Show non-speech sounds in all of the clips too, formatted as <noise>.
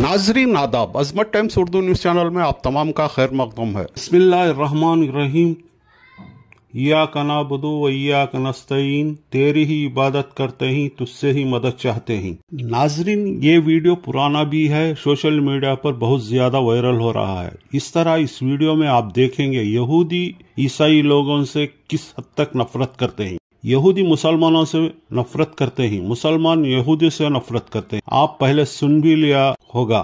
नाजरीन आदाब Azmat times Urdu news channel में आप तमाम का खैर मकदम है रहीम या कना बदो या कनस्तईन तेरी ही इबादत करते ही तुझसे ही मदद चाहते ही नाजरीन ये वीडियो पुराना भी है सोशल मीडिया पर बहुत ज़्यादा वायरल हो रहा है इस तरह इस वीडियो में आप देखेंगे यहूदी ईसाई लोगों से किस हद तक नफरत करते हैं यहूदी मुसलमानों से नफरत करते हैं मुसलमान यहूदी से नफरत करते हैं आप पहले सुन भी लिया होगा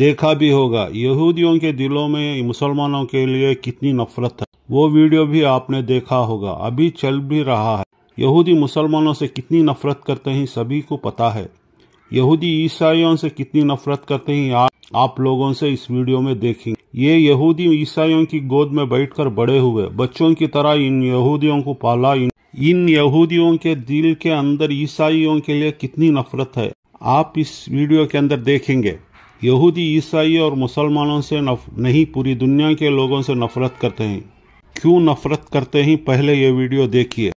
देखा भी होगा यहूदियों के दिलों में मुसलमानों के लिए कितनी नफरत है वो वीडियो भी आपने देखा होगा अभी चल भी रहा है यहूदी मुसलमानों से कितनी नफरत करते हैं सभी को पता है यहूदी ईसाइयों से कितनी नफरत करते हैं आप, आप लोगों से इस वीडियो में देखेंगे ये यहूदी ईसाइयों की गोद में बैठकर बड़े हुए बच्चों की तरह इन यहूदियों को पाला इन इन यहूदियों के दिल के अंदर ईसाइयों के लिए कितनी नफरत है आप इस वीडियो के अंदर देखेंगे यहूदी ईसाई और मुसलमानों से नफ नहीं पूरी दुनिया के लोगों से नफरत करते हैं क्यों नफरत करते हैं पहले ये वीडियो देखिए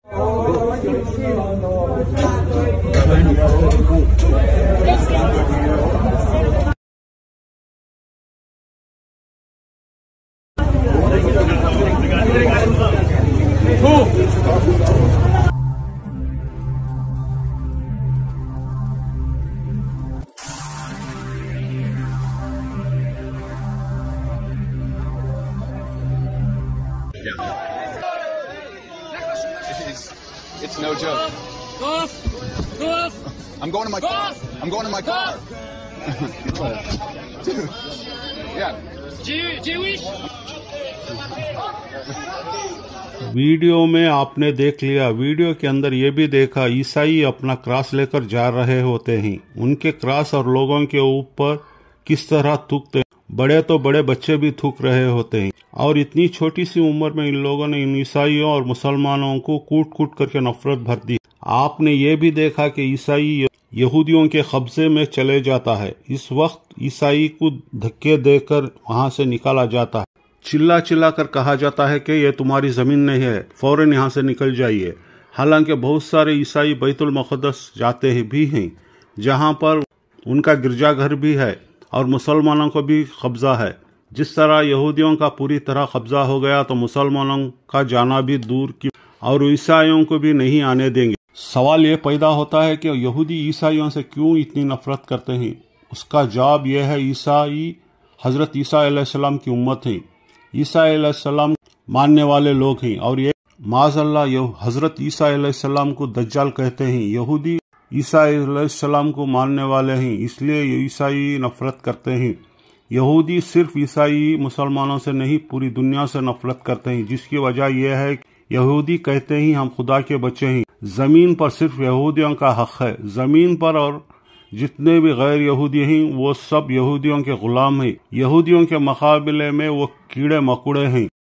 Yeah. It it's no joke. Golf! Golf! I'm going to my golf. car. I'm going to my car. Dude. <laughs> Yeah. Jewish. Video में आपने देख लिया वीडियो के अंदर ये भी देखा ईसाई अपना क्रॉस लेकर जा रहे होते हैं उनके क्रॉस और लोगों के ऊपर किस तरह थूकते बड़े तो बड़े बच्चे भी थूक रहे होते हैं और इतनी छोटी सी उम्र में इन लोगों ने इन ईसाइयों और मुसलमानों को कूट कूट करके नफरत भर दी आपने ये भी देखा कि ईसाई यहूदियों के कब्जे में चले जाता है इस वक्त ईसाई को धक्के देकर वहां से निकाला जाता है चिल्ला चिल्ला कर कहा जाता है कि यह तुम्हारी ज़मीन नहीं है फ़ौरन यहाँ से निकल जाइए हालांकि बहुत सारे ईसाई बैतुल मुक़दस जाते हैं भी हैं जहाँ पर उनका गिरजाघर भी है और मुसलमानों को भी कब्ज़ा है जिस तरह यहूदियों का पूरी तरह कब्जा हो गया तो मुसलमानों का जाना भी दूर की और ईसाइयों को भी नहीं आने देंगे सवाल ये पैदा होता है कि यहूदी ईसाइयों से क्यों इतनी नफरत करते हैं उसका जवाब यह है ईसाई हज़रत ईसा की उम्मत है ईसा मानने वाले लोग हैं और ये माजल्ला हज़रत ईसा को दज्जाल कहते हैं यहूदी ईसा को मानने वाले हैं इसलिए ईसाई नफरत करते हैं यहूदी सिर्फ ईसाई मुसलमानों से नहीं पूरी दुनिया से नफरत करते हैं जिसकी वजह यह है यहूदी कहते ही हम खुदा के बच्चे हैं जमीन पर सिर्फ यहूदियों का हक है जमीन पर और जितने भी गैर यहूदी हैं वो सब यहूदियों के गुलाम हैं यहूदियों के मुकाबले में वो कीड़े मकोड़े हैं